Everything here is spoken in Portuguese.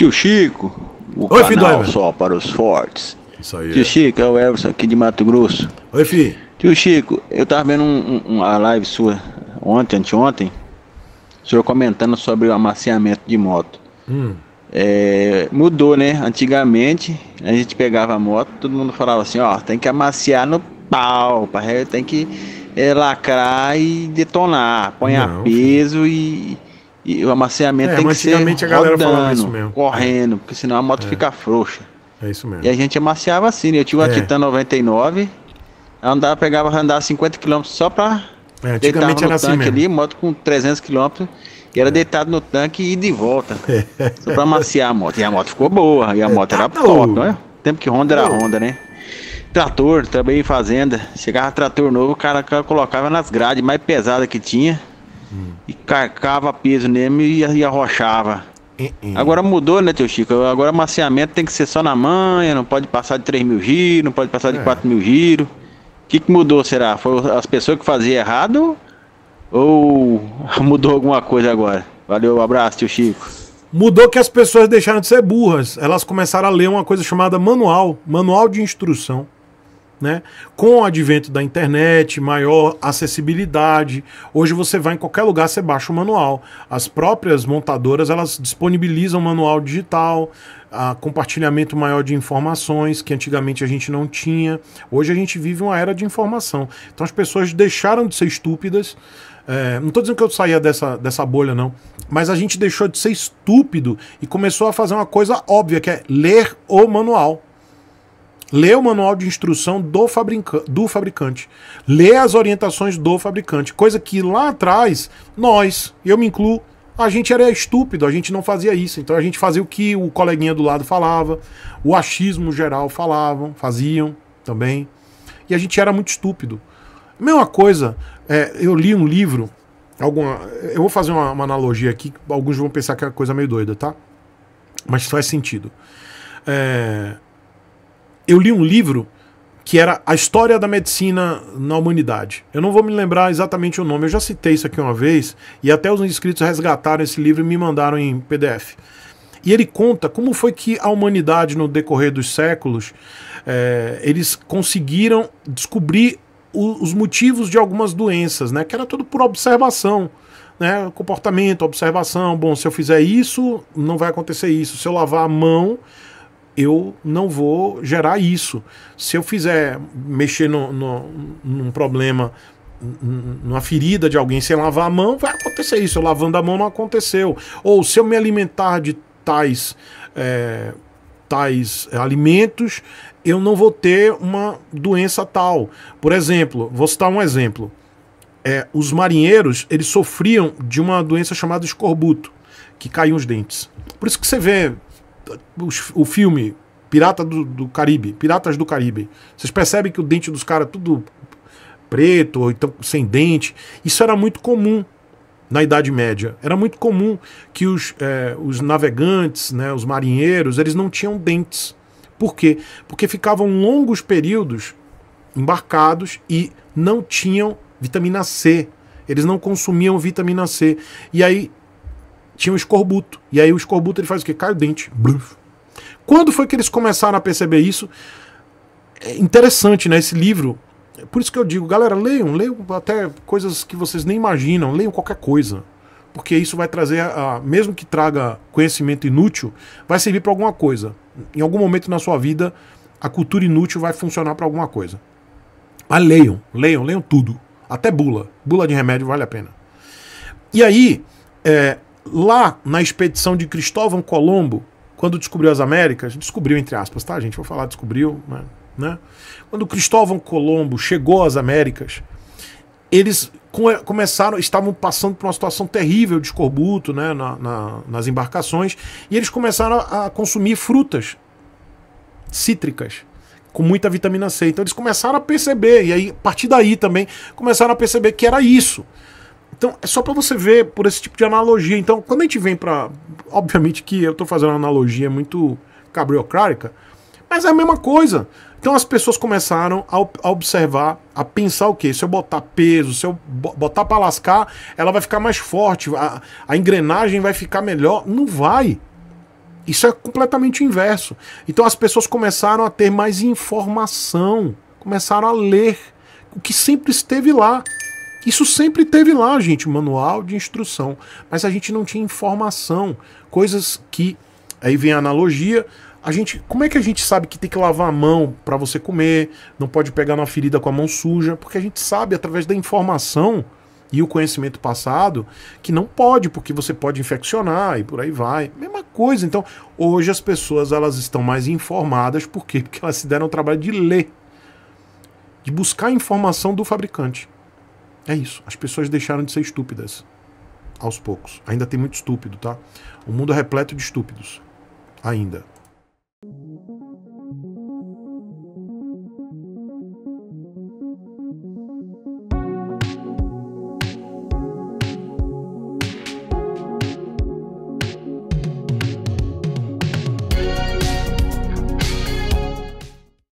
Tio Chico, o Oi, canal filho, só para os fortes. Isso aí. Tio é. Chico, é o Everson aqui de Mato Grosso. Oi, fi. Tio Chico, eu tava vendo um, um, uma live sua ontem, anteontem, o senhor comentando sobre o amaciamento de moto. Hum. É, mudou, né? Antigamente, a gente pegava a moto, todo mundo falava assim, ó, tem que amaciar no pau, tem que é, lacrar e detonar, põe a peso e e o amaciamento é, tem que ser rodando, correndo, é. porque senão a moto é. fica frouxa. É isso mesmo. E a gente amaciava assim, né? Eu tinha uma é. Titan 99, ela andava, pegava, andava 50 km só pra é, deitar no assim tanque assim ali, moto com 300 km, e era é. deitado no tanque e ir de volta, é. só pra amaciar a moto. E a moto ficou boa, e a é, moto era tá top, não é? Né? Tempo que Honda era é. Honda, né? Trator também em fazenda, chegava trator novo, o cara colocava nas grades mais pesadas que tinha, Hum. E carcava peso nele e, e arrochava. Uhum. Agora mudou, né, teu Chico? Agora maciamento tem que ser só na manha, não pode passar de 3 mil giros, não pode passar de 4 é. mil giros. O que, que mudou, será? Foi as pessoas que faziam errado ou mudou alguma coisa agora? Valeu, um abraço, tio Chico. Mudou que as pessoas deixaram de ser burras. Elas começaram a ler uma coisa chamada manual, manual de instrução. Né? Com o advento da internet, maior acessibilidade, hoje você vai em qualquer lugar, você baixa o manual. As próprias montadoras elas disponibilizam manual digital, compartilhamento maior de informações que antigamente a gente não tinha. Hoje a gente vive uma era de informação. Então as pessoas deixaram de ser estúpidas. É, não estou dizendo que eu saía dessa, dessa bolha, não. Mas a gente deixou de ser estúpido e começou a fazer uma coisa óbvia, que é ler o manual. Lê o manual de instrução do, fabrica do fabricante. Lê as orientações do fabricante. Coisa que lá atrás, nós, eu me incluo, a gente era estúpido, a gente não fazia isso. Então a gente fazia o que o coleguinha do lado falava, o achismo geral falavam, faziam também. E a gente era muito estúpido. Mesma coisa, é, eu li um livro, alguma, eu vou fazer uma, uma analogia aqui, alguns vão pensar que é uma coisa meio doida, tá? Mas faz sentido. É, eu li um livro que era A História da Medicina na Humanidade. Eu não vou me lembrar exatamente o nome, eu já citei isso aqui uma vez, e até os inscritos resgataram esse livro e me mandaram em PDF. E ele conta como foi que a humanidade, no decorrer dos séculos, é, eles conseguiram descobrir o, os motivos de algumas doenças, né? Que era tudo por observação. Né, comportamento, observação, bom, se eu fizer isso, não vai acontecer isso. Se eu lavar a mão, eu não vou gerar isso. Se eu fizer mexer no, no, num problema, numa ferida de alguém sem lavar a mão, vai acontecer isso. Eu lavando a mão não aconteceu. Ou se eu me alimentar de tais, é, tais alimentos, eu não vou ter uma doença tal. Por exemplo, vou citar um exemplo. É, os marinheiros eles sofriam de uma doença chamada escorbuto, que caiu os dentes. Por isso que você vê os, o filme Pirata do, do, Caribe, Piratas do Caribe, vocês percebem que o dente dos caras é tudo preto, ou então sem dente. Isso era muito comum na Idade Média. Era muito comum que os, é, os navegantes, né, os marinheiros, eles não tinham dentes. Por quê? Porque ficavam longos períodos embarcados e não tinham vitamina C. Eles não consumiam vitamina C. E aí tinha o escorbuto. E aí o escorbuto ele faz o que? Cai o dente. Bluf. Quando foi que eles começaram a perceber isso? É interessante, né? Esse livro. É por isso que eu digo, galera, leiam, leiam até coisas que vocês nem imaginam, leiam qualquer coisa. Porque isso vai trazer, a, mesmo que traga conhecimento inútil, vai servir para alguma coisa. Em algum momento na sua vida, a cultura inútil vai funcionar para alguma coisa. Mas leiam, leiam, leiam tudo. Até bula. Bula de remédio vale a pena. E aí, é, Lá na expedição de Cristóvão Colombo, quando descobriu as Américas, descobriu entre aspas, tá, gente? Vou falar descobriu, né? né? Quando Cristóvão Colombo chegou às Américas, eles começaram, estavam passando por uma situação terrível de escorbuto né, na, na, nas embarcações, e eles começaram a, a consumir frutas cítricas com muita vitamina C. Então eles começaram a perceber, e aí a partir daí também começaram a perceber que era isso. Então, é só para você ver por esse tipo de analogia. Então, quando a gente vem para. Obviamente que eu estou fazendo uma analogia muito cabriocrática, mas é a mesma coisa. Então as pessoas começaram a, observar, a pensar o quê? Se eu botar peso, se eu botar para lascar, ela vai ficar mais forte, a, a, engrenagem vai ficar melhor. Não vai. Isso é completamente inverso. Então as pessoas começaram a ter mais informação, começaram a ler o que sempre esteve lá. Isso sempre teve lá, gente, manual de instrução, mas a gente não tinha informação, coisas que aí vem a analogia. A gente, como é que a gente sabe que tem que lavar a mão para você comer, não pode pegar na ferida com a mão suja? Porque a gente sabe através da informação e o conhecimento passado que não pode, porque você pode infeccionar e por aí vai. Mesma coisa. Então, hoje as pessoas elas estão mais informadas por quê? Porque elas se deram o trabalho de ler, de buscar informação do fabricante. É isso. As pessoas deixaram de ser estúpidas aos poucos. Ainda tem muito estúpido, tá? O mundo é repleto de estúpidos. Ainda.